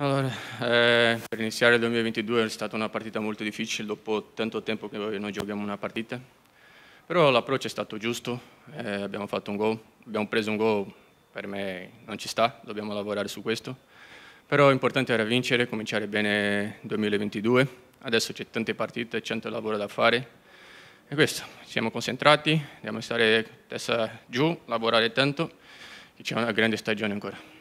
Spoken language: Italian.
Allora, eh, per iniziare il 2022 è stata una partita molto difficile dopo tanto tempo che noi giochiamo una partita, però l'approccio è stato giusto, eh, abbiamo fatto un gol, abbiamo preso un gol, per me non ci sta, dobbiamo lavorare su questo, però l'importante era vincere, cominciare bene il 2022, adesso c'è tante partite, c'è tanto lavoro da fare e questo, siamo concentrati, dobbiamo stare testa giù, lavorare tanto, che c'è una grande stagione ancora.